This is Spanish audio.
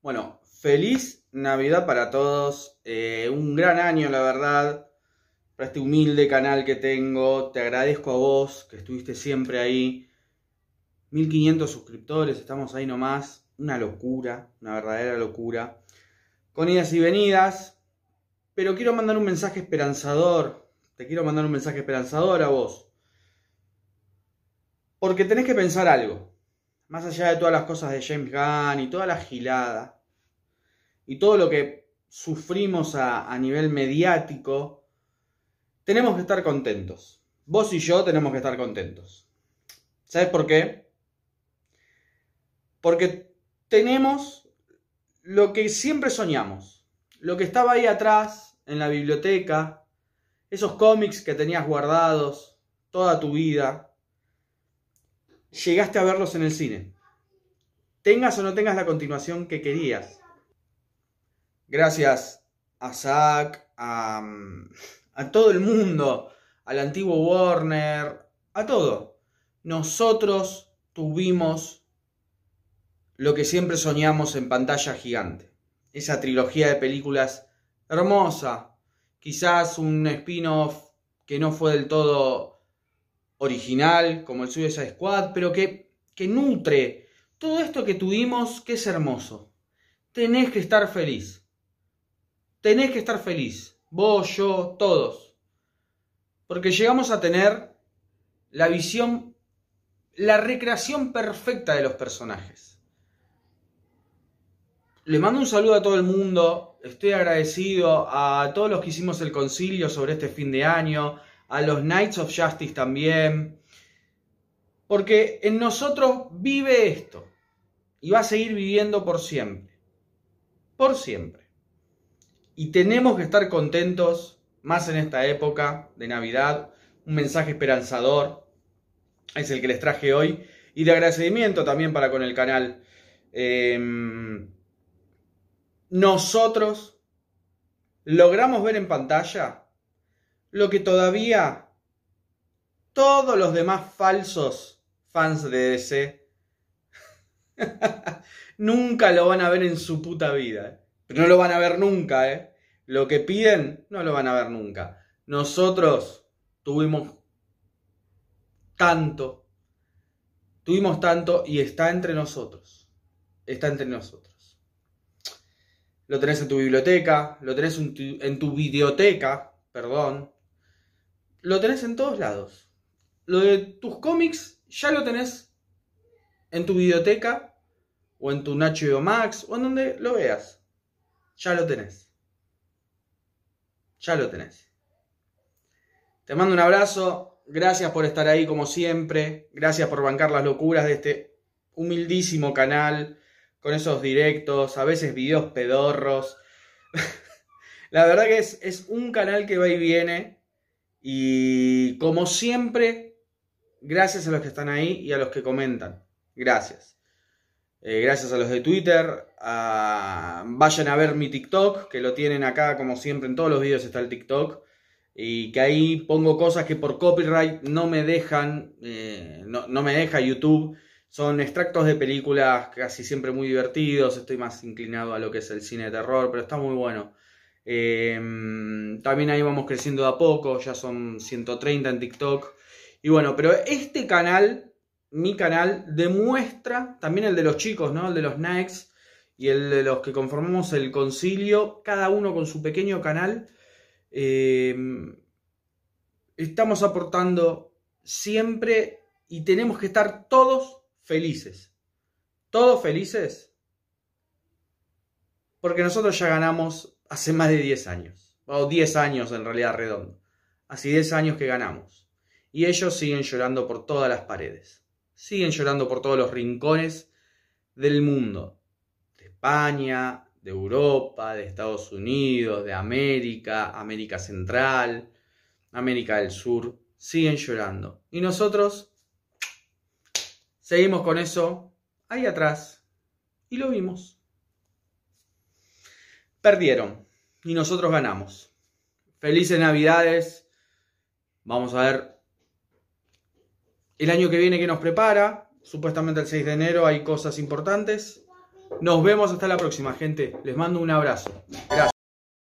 Bueno, feliz Navidad para todos. Eh, un gran año, la verdad, para este humilde canal que tengo. Te agradezco a vos que estuviste siempre ahí. 1500 suscriptores, estamos ahí nomás. Una locura, una verdadera locura. Con idas y venidas. Pero quiero mandar un mensaje esperanzador. Te quiero mandar un mensaje esperanzador a vos. Porque tenés que pensar algo. Más allá de todas las cosas de James Gunn y toda la gilada. Y todo lo que sufrimos a, nivel mediático. Tenemos que estar contentos. Vos y yo tenemos que estar contentos. ¿Sabes por qué? Porque tenemos lo que siempre soñamos. Lo que estaba ahí atrás, en la biblioteca, esos cómics que tenías guardados toda tu vida, llegaste a verlos en el cine. Tengas o no tengas la continuación que querías. Gracias a Zack, a, a todo el mundo, al antiguo Warner, a todo. Nosotros tuvimos lo que siempre soñamos en pantalla gigante. Esa trilogía de películas hermosa, quizás un spin-off que no fue del todo original, como el esa Squad, pero que, que nutre todo esto que tuvimos, que es hermoso. Tenés que estar feliz. Tenés que estar feliz. Vos, yo, todos. Porque llegamos a tener la visión, la recreación perfecta de los personajes. Le mando un saludo a todo el mundo. Estoy agradecido a todos los que hicimos el concilio sobre este fin de año a los Knights of Justice también. Porque en nosotros vive esto y va a seguir viviendo por siempre. Por siempre. Y tenemos que estar contentos, más en esta época de Navidad, un mensaje esperanzador, es el que les traje hoy, y de agradecimiento también para con el canal. Em, nosotros logramos ver en pantalla lo que todavía todos los demás falsos fans de DC nunca lo van a ver en su puta vida. ¿eh? Pero no lo van a ver nunca, ¿eh? Lo que piden no lo van a ver nunca. Nosotros tuvimos tanto, tuvimos tanto y está entre nosotros. Está entre nosotros. Lo tenés en tu biblioteca, lo tenés en tu videoteca, perdón, lo tenés en todos lados. Lo de tus cómics ya lo tenés en tu biblioteca o en tu Nacho Max o en donde lo veas. Ya lo tenés. Ya lo tenés. Te mando un abrazo. Gracias por estar ahí como siempre. Gracias por bancar las locuras de este humildísimo canal. Con esos directos, a veces videos pedorros. La verdad que es, es un canal que va y viene y como siempre, gracias a los que están ahí y a los que comentan. Gracias. Eh, gracias a los de Twitter. Vayan a ver mi TikTok, que lo tienen acá como siempre en todos los vídeos está el TikTok. Y que ahí pongo cosas que por copyright no me dejan, eh, no me deja YouTube. Son extractos de películas casi siempre muy divertidos. Estoy más inclinado a lo que es el cine de terror, pero está muy bueno. Em, también ahí vamos creciendo a poco, ya son 130 en TikTok. Y bueno, pero este canal, mi canal, demuestra también el de los chicos, ¿no? El de los Nikes y el de los que conformamos el concilio, cada uno con su pequeño canal. Em, estamos aportando siempre y tenemos que estar todos felices. Todos felices. Porque nosotros ya ganamos hace más de 10 años, o 10 años en realidad redondo, hace 10 años que ganamos. Y ellos siguen llorando por todas las paredes, siguen llorando por todos los rincones del mundo, de España, de Europa, de Estados Unidos, de América, América Central, América del Sur, siguen llorando. Y nosotros seguimos con eso ahí atrás y lo vimos perdieron y nosotros ganamos. Felices Navidades. Vamos a ver el año que viene que nos prepara. Supuestamente el 6 de enero hay cosas importantes. Nos vemos hasta la próxima, gente. Les mando un abrazo. Gracias.